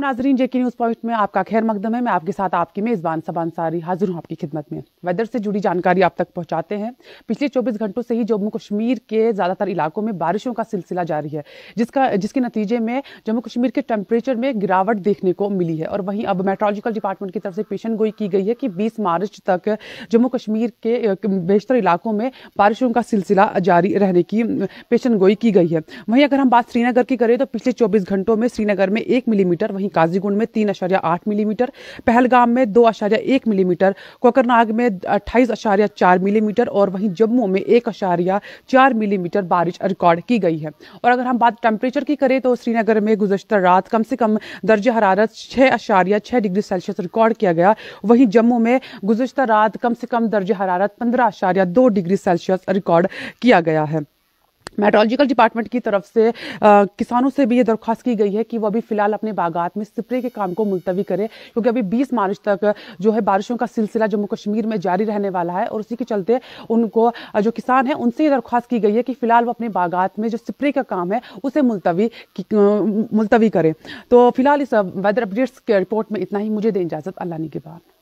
नाजरीन जेके news point में आपका खैर मकदम है मैं आपके साथ आपकी मेज़बान सबान सारी हाजिर हूँ आपकी खिदमत में वेदर से जुड़ी जानकारी आप तक पहुँचाते हैं पिछले 24 घंटों से ही जम्मू कश्मीर के ज़्यादातर इलाकों में बारिशों का सिलसिला जारी है जिसका जिसके नतीजे में जम्मू कश्मीर के टेम्परेचर में गिरावट देखने को मिली है और वहीं अब मेट्रोलॉजिकल डिपार्टमेंट की तरफ से पेशन गोई की गई है कि बीस मार्च तक जम्मू कश्मीर के बेशतर इलाकों में बारिशों का सिलसिला जारी रहने की पेशन गोई की गई है वहीं अगर हम बात श्रीनगर की करें तो पिछले चौबीस घंटों में श्रीनगर में एक मिलीमीटर वहीं काजीगुंड में तीन अशार्य आठ मिलीमीटर पहलगाम में दो अशार्य एक मिलीमीटर कोकरनाग में अट्ठाईस अशार्य चार मिलीमीटर और वहीं जम्मू में एक अशार्य चार मिलीमीटर बारिश रिकॉर्ड की गई है और अगर हम बात टेम्परेचर की करें तो श्रीनगर में गुजशत रात कम से कम दर्ज हरारत छः अशार्य छः डिग्री सेल्सियस रिकॉर्ड किया गया वहीं जम्मू में गुजशत रात कम से कम दर्ज हरारत पंद्रह अशार्य दो डिग्री सेल्सियस रिकॉर्ड किया गया है मेट्रोलॉजिकल डिपार्टमेंट की तरफ से आ, किसानों से भी ये दरख्वास्त की गई है कि वो अभी फिलहाल अपने बागात में स्प्रे के काम को मुलतवी करें क्योंकि अभी 20 मार्च तक जो है बारिशों का सिलसिला जम्मू कश्मीर में जारी रहने वाला है और उसी के चलते उनको जो किसान हैं उनसे ये दरख्वास्त की गई है कि फिलहाल वो अपने बागात में जो स्प्रे का काम है उसे मुलतवी मुलतवी करें तो फिलहाल इस वेदर अपडेट्स के रिपोर्ट में इतना ही मुझे दें इजाज़त अल्लाह ने के बाद